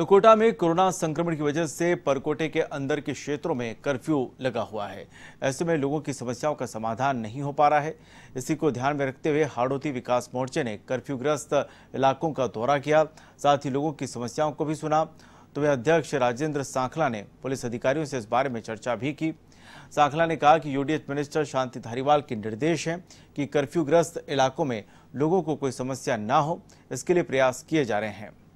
तो कोटा में कोरोना संक्रमण की वजह से परकोटे के अंदर के क्षेत्रों में कर्फ्यू लगा हुआ है ऐसे में लोगों की समस्याओं का समाधान नहीं हो पा रहा है इसी को ध्यान में रखते हुए हाड़ोती विकास मोर्चे ने कर्फ्यूग्रस्त इलाकों का दौरा किया साथ ही लोगों की समस्याओं को भी सुना तो वे अध्यक्ष राजेंद्र सांखला ने पुलिस अधिकारियों से इस बारे में चर्चा भी की सांखला ने कहा कि यूडीएच मिनिस्टर शांति धारीवाल के निर्देश हैं कि कर्फ्यूग्रस्त इलाकों में लोगों को कोई समस्या ना हो इसके लिए प्रयास किए जा रहे हैं